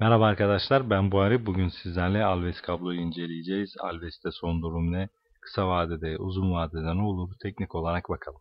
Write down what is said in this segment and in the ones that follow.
Merhaba arkadaşlar ben Buhari. Bugün sizlerle Alves kabloyu inceleyeceğiz. Alves'te son durum ne? Kısa vadede, uzun vadede ne olur? Teknik olarak bakalım.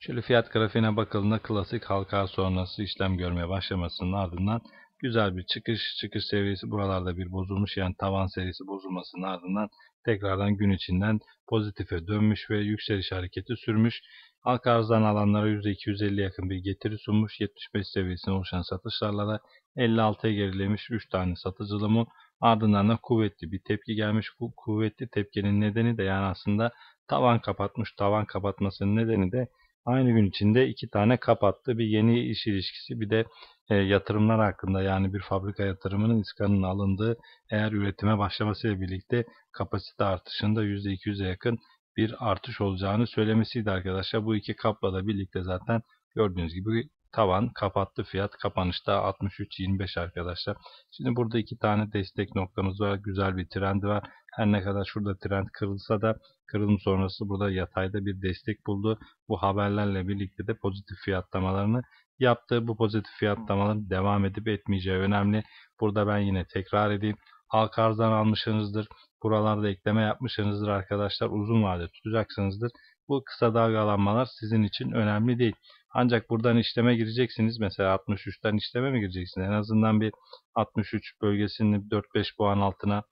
Şöyle fiyat grafiğine bakıldığında klasik halka sonrası işlem görmeye başlamasının ardından güzel bir çıkış. Çıkış seviyesi buralarda bir bozulmuş yani tavan seviyesi bozulmasının ardından tekrardan gün içinden pozitife dönmüş ve yükseliş hareketi sürmüş. Halka arzdan alanlara %250 yakın bir getiri sunmuş. 75 seviyesine oluşan satışlarla da 56'ya gerilemiş 3 tane satıcılımı. Ardından da kuvvetli bir tepki gelmiş. Bu kuvvetli tepkinin nedeni de yani aslında tavan kapatmış. Tavan kapatmasının nedeni de Aynı gün içinde iki tane kapattı Bir yeni iş ilişkisi bir de e, yatırımlar hakkında yani bir fabrika yatırımının iskanının alındığı eğer üretime başlamasıyla birlikte kapasite artışında %200'e yakın bir artış olacağını söylemesiydi arkadaşlar. Bu iki kapla da birlikte zaten gördüğünüz gibi tavan kapattı fiyat kapanışta 63.25 arkadaşlar. Şimdi burada iki tane destek noktamız var. Güzel bir trend var. Her ne kadar şurada trend kırılsa da kırılım sonrası burada yatayda bir destek buldu. Bu haberlerle birlikte de pozitif fiyatlamalarını yaptı. Bu pozitif fiyatlamaların devam edip etmeyeceği önemli. Burada ben yine tekrar edeyim. Halk arzdan almışsınızdır. Buralarda ekleme yapmışsınızdır arkadaşlar. Uzun vade tutacaksınızdır. Bu kısa dalgalanmalar sizin için önemli değil. Ancak buradan işleme gireceksiniz. Mesela 63'ten işleme mi gireceksiniz? En azından bir 63 bölgesinin 4-5 puan altına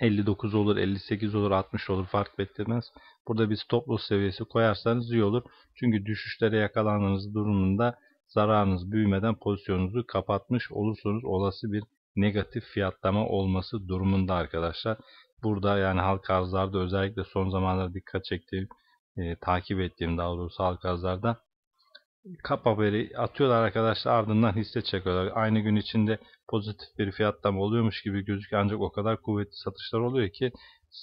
59 olur, 58 olur, 60 olur fark etmez. Burada bir stop loss seviyesi koyarsanız iyi olur. Çünkü düşüşlere yakalandığınız durumunda zararınız büyümeden pozisyonunuzu kapatmış olursunuz. Olası bir negatif fiyatlama olması durumunda arkadaşlar. Burada yani halk arzlarda özellikle son zamanlarda dikkat çektiğim, e, takip ettiğim daha doğrusu halk arzlarda kap haberi atıyorlar arkadaşlar ardından hisse çekiyorlar. Aynı gün içinde pozitif bir fiyattan oluyormuş gibi gözüküyor ancak o kadar kuvvetli satışlar oluyor ki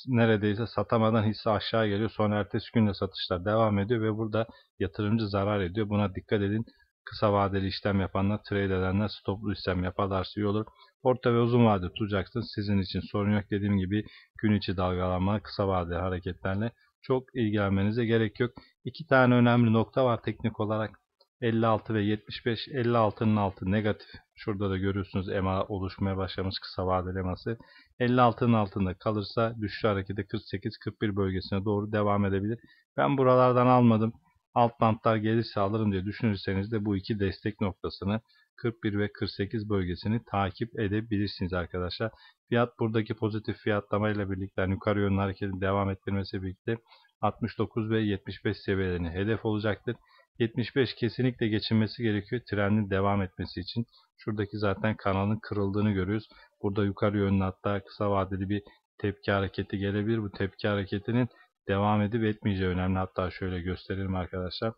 neredeyse satamadan hisse aşağı geliyor. Sonra ertesi günde satışlar devam ediyor ve burada yatırımcı zarar ediyor. Buna dikkat edin. Kısa vadeli işlem yapanlar, trade edenler stoplu işlem yaparlarsa iyi e olur. Orta ve uzun vade tutacaksınız. Sizin için sorun yok. Dediğim gibi gün içi dalgalanma, kısa vadeli hareketlerle çok ilgilenmenize gerek yok. İki tane önemli nokta var teknik olarak. 56 ve 75 56'nın altı negatif. Şurada da görüyorsunuz EMA oluşmaya başlamış kısa vadeli EMA'sı. 56'nın altında kalırsa düşüş hareketi 48-41 bölgesine doğru devam edebilir. Ben buralardan almadım. Alt bantlar gelirse alırım diye düşünürseniz de bu iki destek noktasını 41 ve 48 bölgesini takip edebilirsiniz arkadaşlar. Fiyat buradaki pozitif fiyatlamayla birlikte yani yukarı yönlü hareketin devam ettirmesi birlikte 69 ve 75 seviyelerini hedef olacaktır. 75 kesinlikle geçinmesi gerekiyor trenin devam etmesi için. Şuradaki zaten kanalın kırıldığını görüyoruz. Burada yukarı yönlü hatta kısa vadeli bir tepki hareketi gelebilir. Bu tepki hareketinin devam edip etmeyeceği önemli. Hatta şöyle gösterelim arkadaşlar.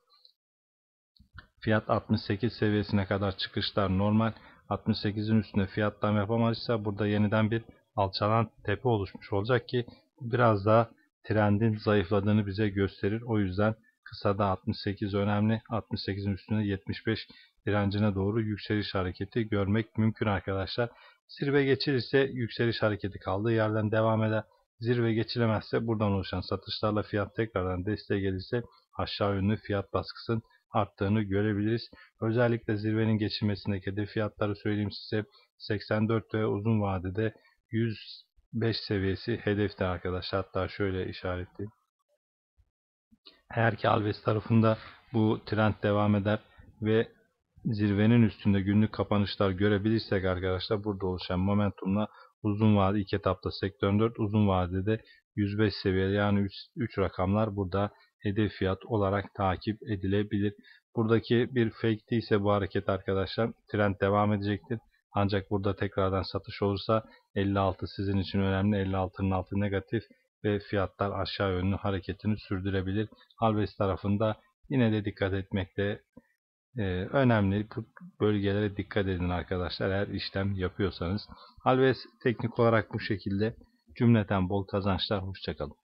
Fiyat 68 seviyesine kadar çıkışlar normal. 68'in üstünde fiyattan yapamazsa burada yeniden bir alçalan tepe oluşmuş olacak ki biraz daha trendin zayıfladığını bize gösterir. O yüzden Kısada 68 önemli. 68'in üstünde 75 direncine doğru yükseliş hareketi görmek mümkün arkadaşlar. Zirve geçilirse yükseliş hareketi kaldığı yerden devam eder. Zirve geçilemezse buradan oluşan satışlarla fiyat tekrardan desteğe gelirse aşağı yönlü fiyat baskısının arttığını görebiliriz. Özellikle zirvenin geçilmesindeki hedef fiyatları söyleyeyim size 84 ve uzun vadede 105 seviyesi hedefte arkadaşlar. Hatta şöyle işaretleyeyim. Eğer ki Alves tarafında bu trend devam eder ve zirvenin üstünde günlük kapanışlar görebilirsek arkadaşlar burada oluşan momentumla uzun vade ilk etapta 84 uzun vadede 105 seviye yani 3, 3 rakamlar burada hedef fiyat olarak takip edilebilir. Buradaki bir fake ise bu hareket arkadaşlar trend devam edecektir. Ancak burada tekrardan satış olursa 56 sizin için önemli. 56'nın altı negatif ve fiyatlar aşağı yönlü hareketini sürdürebilir. Alves tarafında yine de dikkat etmekte ee, önemli. Bu bölgelere dikkat edin arkadaşlar eğer işlem yapıyorsanız. Alves teknik olarak bu şekilde. Cümleten bol kazançlar. Hoşçakalın.